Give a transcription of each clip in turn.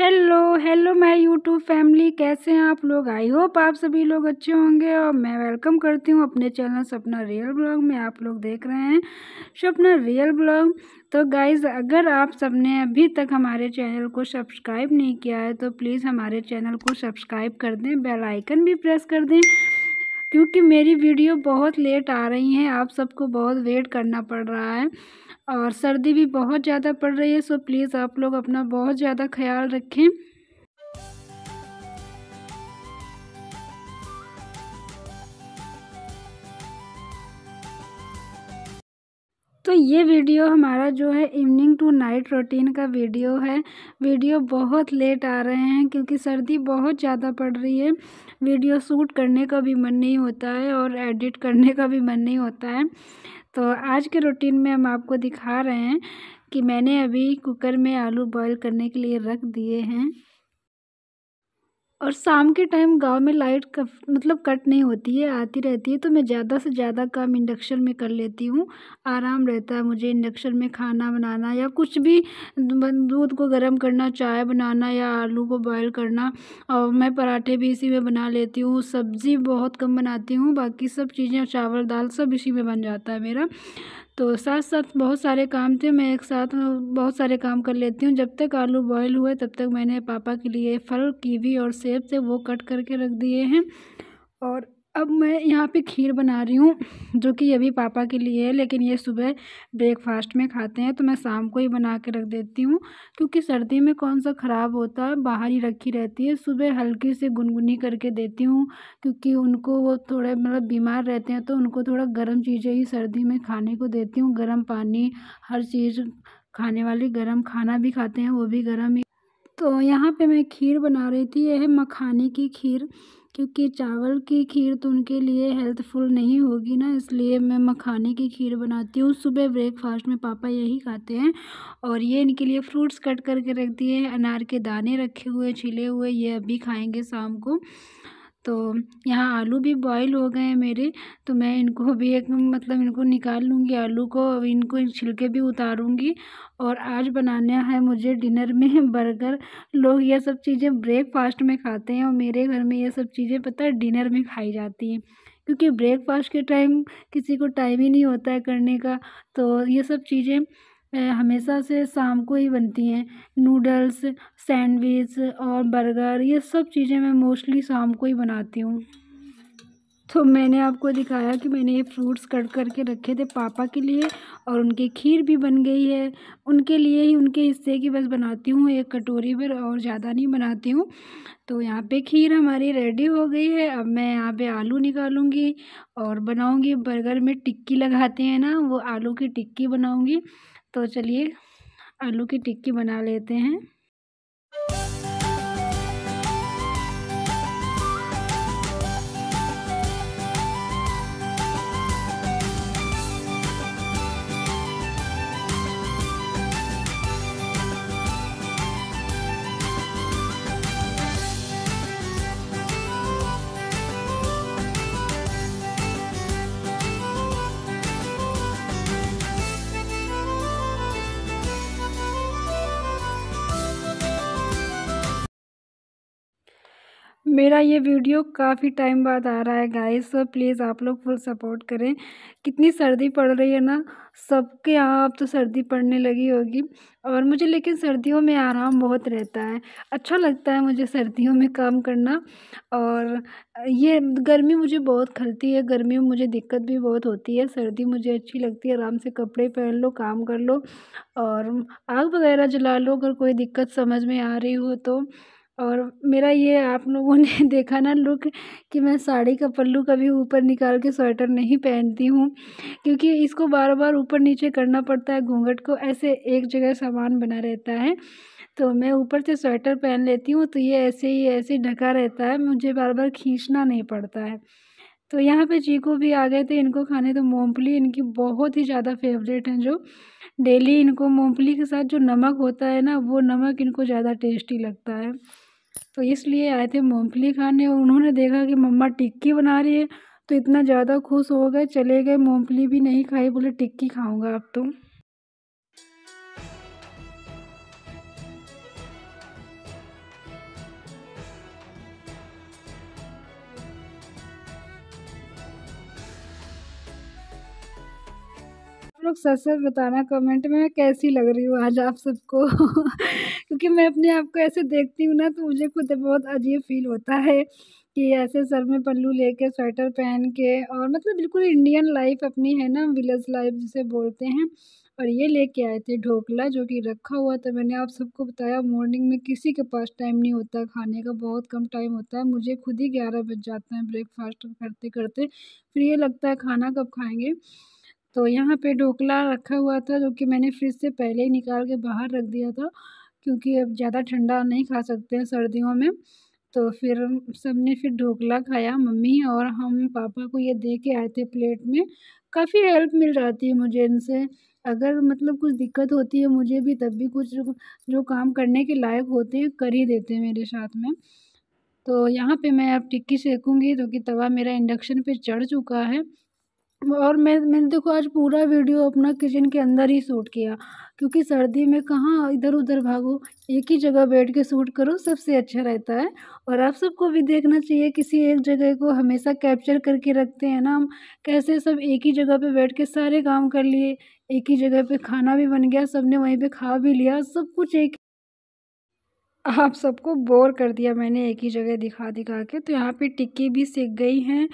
hello hello my YouTube family कैसे हैं आप लोग आई होप आप सभी लोग अच्छे होंगे और मैं वेलकम करती हूँ अपने चैनल सपना रियल ब्लॉग में आप लोग देख रहे हैं सपना रियल ब्लॉग तो गाइज़ अगर आप सबने अभी तक हमारे चैनल को सब्सक्राइब नहीं किया है तो प्लीज़ हमारे चैनल को सब्सक्राइब कर दें बेलाइकन भी प्रेस कर दें क्योंकि मेरी वीडियो बहुत लेट आ रही हैं आप सबको बहुत वेट करना पड़ रहा है और सर्दी भी बहुत ज़्यादा पड़ रही है सो प्लीज़ आप लोग अपना बहुत ज़्यादा ख्याल रखें ये वीडियो हमारा जो है इवनिंग टू नाइट रूटीन का वीडियो है वीडियो बहुत लेट आ रहे हैं क्योंकि सर्दी बहुत ज़्यादा पड़ रही है वीडियो शूट करने का भी मन नहीं होता है और एडिट करने का भी मन नहीं होता है तो आज के रूटीन में हम आपको दिखा रहे हैं कि मैंने अभी कुकर में आलू बॉईल करने के लिए रख दिए हैं और शाम के टाइम गांव में लाइट कफ मतलब कट नहीं होती है आती रहती है तो मैं ज़्यादा से ज़्यादा काम इंडक्शन में कर लेती हूँ आराम रहता है मुझे इंडक्शन में खाना बनाना या कुछ भी दूध को गर्म करना चाय बनाना या आलू को बॉयल करना और मैं पराठे भी इसी में बना लेती हूँ सब्ज़ी बहुत कम बनाती हूँ बाकी सब चीज़ें चावल दाल सब इसी में बन जाता है मेरा तो साथ साथ बहुत सारे काम थे मैं एक साथ बहुत सारे काम कर लेती हूँ जब तक आलू बॉयल हुए तब तक मैंने पापा के लिए फल कीवी और सेब थे वो कट करके रख दिए हैं और अब मैं यहाँ पे खीर बना रही हूँ जो कि अभी पापा के लिए है लेकिन ये सुबह ब्रेकफास्ट में खाते हैं तो मैं शाम को ही बना के रख देती हूँ क्योंकि सर्दी में कौन सा ख़राब होता है बाहर ही रखी रहती है सुबह हल्की से गुनगुनी करके देती हूँ क्योंकि उनको वो थोड़े मतलब बीमार रहते हैं तो उनको थोड़ा गर्म चीज़ें ही सर्दी में खाने को देती हूँ गर्म पानी हर चीज़ खाने वाली गर्म खाना भी खाते हैं वो भी गर्म ही तो यहाँ पे मैं खीर बना रही थी यह मखाने की खीर क्योंकि चावल की खीर तो उनके लिए हेल्थफुल नहीं होगी ना इसलिए मैं मखाने की खीर बनाती हूँ सुबह ब्रेकफास्ट में पापा यही खाते हैं और ये इनके लिए फ्रूट्स कट करके रख दिए हैं अनार के दाने रखे हुए छिले हुए ये अभी खाएंगे शाम को तो यहाँ आलू भी बॉईल हो गए हैं मेरे तो मैं इनको भी एक मतलब इनको निकाल लूँगी आलू को इनको छिलके भी उतारूँगी और आज बनाना है मुझे डिनर में बर्गर लोग यह सब चीज़ें ब्रेकफास्ट में खाते हैं और मेरे घर में यह सब चीज़ें पता है डिनर में खाई जाती हैं क्योंकि ब्रेकफास्ट के टाइम किसी को टाइम ही नहीं होता है करने का तो ये सब चीज़ें हमेशा से शाम को ही बनती हैं नूडल्स सैंडविच और बर्गर ये सब चीज़ें मैं मोस्टली शाम को ही बनाती हूँ तो मैंने आपको दिखाया कि मैंने ये फ्रूट्स कट करके रखे थे पापा के लिए और उनके खीर भी बन गई है उनके लिए ही उनके हिस्से की बस बनाती हूँ एक कटोरी पर और ज़्यादा नहीं बनाती हूँ तो यहाँ पे खीर हमारी रेडी हो गई है अब मैं यहाँ पे आलू निकालूँगी और बनाऊँगी बर्गर में टिक्की लगाते हैं ना वो आलू की टिक्की बनाऊँगी तो चलिए आलू की टिक्की बना लेते हैं मेरा ये वीडियो काफ़ी टाइम बाद आ रहा है गाइस सो प्लीज़ आप लोग फुल सपोर्ट करें कितनी सर्दी पड़ रही है ना सबके यहाँ अब तो सर्दी पड़ने लगी होगी और मुझे लेकिन सर्दियों में आराम बहुत रहता है अच्छा लगता है मुझे सर्दियों में काम करना और ये गर्मी मुझे बहुत खलती है गर्मी में मुझे दिक्कत भी बहुत होती है सर्दी मुझे अच्छी लगती है आराम से कपड़े पहन लो काम कर लो और आग वगैरह जला लो अगर कोई दिक्कत समझ में आ रही हो तो और मेरा ये आप लोगों ने देखा ना लुक कि मैं साड़ी का पल्लू कभी ऊपर निकाल के स्वेटर नहीं पहनती हूँ क्योंकि इसको बार बार ऊपर नीचे करना पड़ता है घूंघट को ऐसे एक जगह सामान बना रहता है तो मैं ऊपर से स्वेटर पहन लेती हूँ तो ये ऐसे ही ऐसे ही ढका रहता है मुझे बार बार खींचना नहीं पड़ता है तो यहाँ पर चीकू भी आ गए थे इनको खाने तो मूँगफली इनकी बहुत ही ज़्यादा फेवरेट हैं जो डेली इनको मूँगफली के साथ जो नमक होता है ना वो नमक इनको ज़्यादा टेस्टी लगता है तो इसलिए आए थे मूँगफली खाने और उन्होंने देखा कि मम्मा टिक्की बना रही है तो इतना ज़्यादा खुश हो गए चले गए मूँगफली भी नहीं खाई बोले टिक्की खाऊँगा अब तो लोग सच सच बताना कमेंट में मैं कैसी लग रही हूँ आज आप सबको क्योंकि मैं अपने आप को ऐसे देखती हूँ ना तो मुझे खुद बहुत अजीब फील होता है कि ऐसे सर में पल्लू लेके स्वेटर पहन के और मतलब बिल्कुल इंडियन लाइफ अपनी है ना विलेज लाइफ जिसे बोलते हैं और ये लेके आए थे ढोकला जो कि रखा हुआ था मैंने आप सबको बताया मॉर्निंग में किसी के पास टाइम नहीं होता खाने का बहुत कम टाइम होता है मुझे खुद ही ग्यारह बज जाते हैं ब्रेकफास्ट करते करते फिर ये लगता है खाना कब खाएंगे तो यहाँ पे ढोकला रखा हुआ था जो कि मैंने फ्रिज से पहले ही निकाल के बाहर रख दिया था क्योंकि अब ज़्यादा ठंडा नहीं खा सकते हैं सर्दियों में तो फिर सबने फिर ढोकला खाया मम्मी और हम पापा को ये दे के आए थे प्लेट में काफ़ी हेल्प मिल जाती है मुझे इनसे अगर मतलब कुछ दिक्कत होती है मुझे भी तब भी कुछ जो काम करने के लायक होते हैं कर ही देते हैं मेरे साथ में तो यहाँ पे मैं अब टिक्की सेकूँगी क्योंकि तो तवा मेरा इंडक्शन पे चढ़ चुका है और मैं मैंने देखो आज पूरा वीडियो अपना किचन के अंदर ही सूट किया क्योंकि सर्दी में कहाँ इधर उधर भागो एक ही जगह बैठ के सूट करो सबसे अच्छा रहता है और आप सबको भी देखना चाहिए किसी एक जगह को हमेशा कैप्चर करके रखते हैं ना हम कैसे सब एक ही जगह पे बैठ के सारे काम कर लिए एक ही जगह पे खाना भी बन गया ने वहीं पर खा भी लिया सब कुछ एक आप सबको बोर कर दिया मैंने एक ही जगह दिखा दिखा के तो यहाँ पर टिक्की भी सीख गई हैं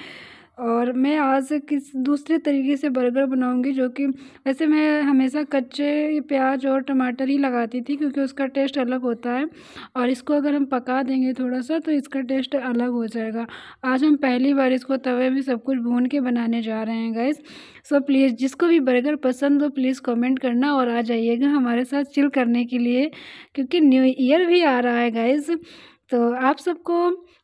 और मैं आज किस दूसरे तरीके से बर्गर बनाऊँगी जो कि वैसे मैं हमेशा कच्चे प्याज और टमाटर ही लगाती थी क्योंकि उसका टेस्ट अलग होता है और इसको अगर हम पका देंगे थोड़ा सा तो इसका टेस्ट अलग हो जाएगा आज हम पहली बार इसको तवे में सब कुछ भून के बनाने जा रहे हैं गैस सो प्लीज़ जिसको भी बर्गर पसंद हो प्लीज़ कॉमेंट करना और आ जाइएगा हमारे साथ चिल करने के लिए क्योंकि न्यू ईयर भी आ रहा है गैस तो आप सबको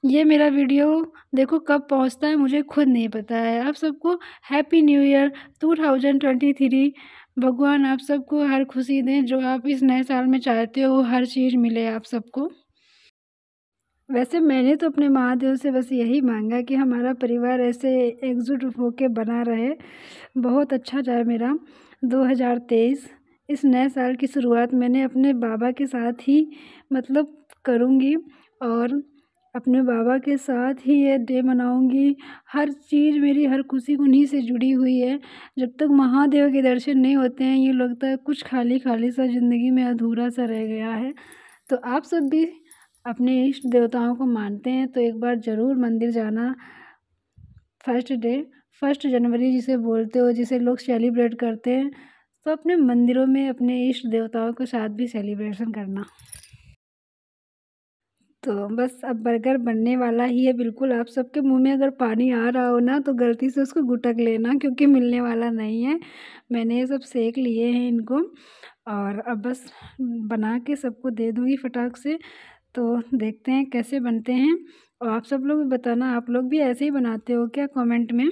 ये मेरा वीडियो देखो कब पहुंचता है मुझे खुद नहीं पता है आप सबको happy new year two thousand twenty three भगवान आप सबको हर खुशी दें जो आप इस नए साल में चाहते हो हर चीज़ मिले आप सबको वैसे मैंने तो अपने महादेव से बस यही मांगा कि हमारा परिवार ऐसे एकजुट के बना रहे बहुत अच्छा जाए मेरा 2023 इस नए साल की शुरुआत मैंने अपने बाबा के साथ ही मतलब करूँगी और अपने बाबा के साथ ही यह डे मनाऊँगी हर चीज़ मेरी हर खुशी उन्हीं से जुड़ी हुई है जब तक महादेव के दर्शन नहीं होते हैं ये लगता है कुछ खाली खाली सा ज़िंदगी में अधूरा सा रह गया है तो आप सब भी अपने इष्ट देवताओं को मानते हैं तो एक बार ज़रूर मंदिर जाना फर्स्ट डे फर्स्ट जनवरी जिसे बोलते हो जिसे लोग सेलिब्रेट करते हैं तो अपने मंदिरों में अपने इष्ट देवताओं के साथ भी सेलिब्रेशन करना तो बस अब बर्गर बनने वाला ही है बिल्कुल आप सबके मुंह में अगर पानी आ रहा हो ना तो गलती से उसको गुटक लेना क्योंकि मिलने वाला नहीं है मैंने ये सब सेक लिए हैं इनको और अब बस बना के सबको दे दूँगी फटाक से तो देखते हैं कैसे बनते हैं और आप सब लोग भी बताना आप लोग भी ऐसे ही बनाते हो क्या कमेंट में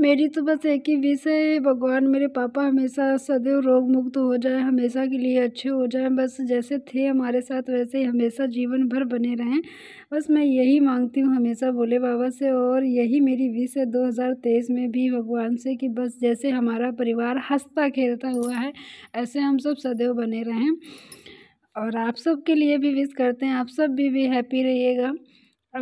मेरी तो बस एक ही विश है भगवान मेरे पापा हमेशा सदैव रोग मुक्त हो जाए हमेशा के लिए अच्छे हो जाए बस जैसे थे हमारे साथ वैसे ही हमेशा जीवन भर बने रहें बस मैं यही मांगती हूँ हमेशा भोले बाबा से और यही मेरी विश है 2023 में भी भगवान से कि बस जैसे हमारा परिवार हंसता खेलता हुआ है ऐसे हम सब सदैव बने रहें और आप सब के लिए भी विश करते हैं आप सब भी, भी हैप्पी रहिएगा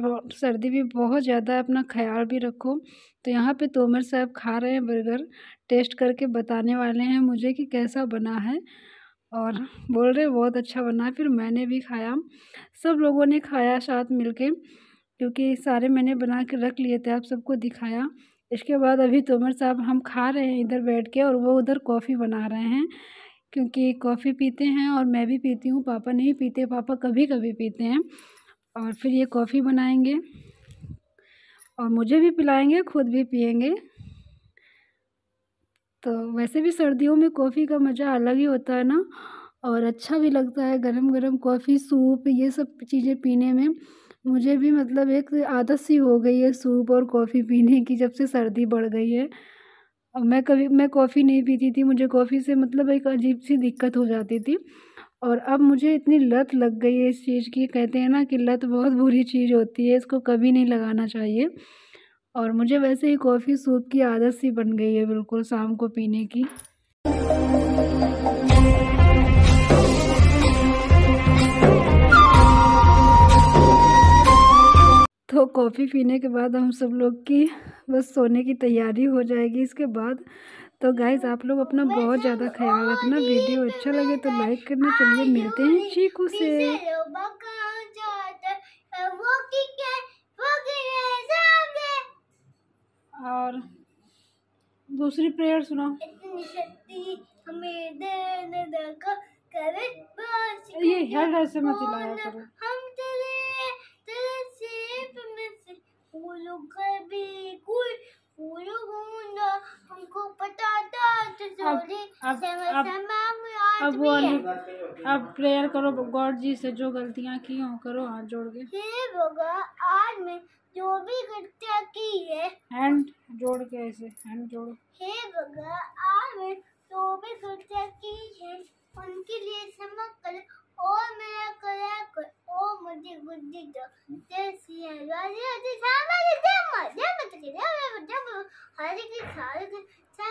अब सर्दी भी बहुत ज़्यादा है अपना ख्याल भी रखो तो यहाँ पे तोमर साहब खा रहे हैं बर्गर टेस्ट करके बताने वाले हैं मुझे कि कैसा बना है और बोल रहे बहुत अच्छा बना फिर मैंने भी खाया सब लोगों ने खाया साथ मिलके क्योंकि सारे मैंने बना के रख लिए थे आप सबको दिखाया इसके बाद अभी तोमर साहब हम खा रहे हैं इधर बैठ के और वो उधर कॉफ़ी बना रहे हैं क्योंकि कॉफ़ी पीते हैं और मैं भी पीती हूँ पापा नहीं पीते पापा कभी कभी पीते हैं और फिर ये कॉफ़ी बनाएंगे और मुझे भी पिलाएंगे खुद भी पियेंगे तो वैसे भी सर्दियों में कॉफ़ी का मज़ा अलग ही होता है ना और अच्छा भी लगता है गरम गरम कॉफ़ी सूप ये सब चीज़ें पीने में मुझे भी मतलब एक आदत सी हो गई है सूप और कॉफ़ी पीने की जब से सर्दी बढ़ गई है और मैं कभी मैं कॉफ़ी नहीं पीती थी मुझे कॉफ़ी से मतलब एक अजीब सी दिक्कत हो जाती थी और अब मुझे इतनी लत लग गई है इस चीज़ की कहते हैं ना कि लत बहुत बुरी चीज़ होती है इसको कभी नहीं लगाना चाहिए और मुझे वैसे ही कॉफ़ी सूप की आदत सी बन गई है बिल्कुल शाम को पीने की तो कॉफ़ी पीने के बाद हम सब लोग की बस सोने की तैयारी हो जाएगी इसके बाद तो गाइज आप लोग अपना बहुत ज़्यादा ख्याल रखना वीडियो अच्छा लगे तो लाइक तो करना चलिए हाँ, मिलते हैं चीकू से और दूसरी प्रेयर सुनाओ ये हर ऐसे मत हिलाया करो हम चले तेरे सिर्फ में से वो लोग कभी तो अब अब अब, अब वो अब प्रेयर करो गॉड जी से जो गलतियाँ की हो करो हाथ जोड़ के आज मैं जो भी गलतियाँ की है हैंड जोड़ के ऐसे हैंड जोड़ो हे भगवान आज मैं जो भी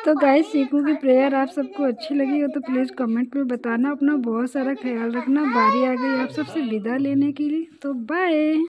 तो गाय सीखू की प्रेयर आप सबको अच्छी लगी हो तो प्लीज़ कमेंट में बताना अपना बहुत सारा ख्याल रखना बारी आ गई आप सबसे विदा लेने के लिए तो बाय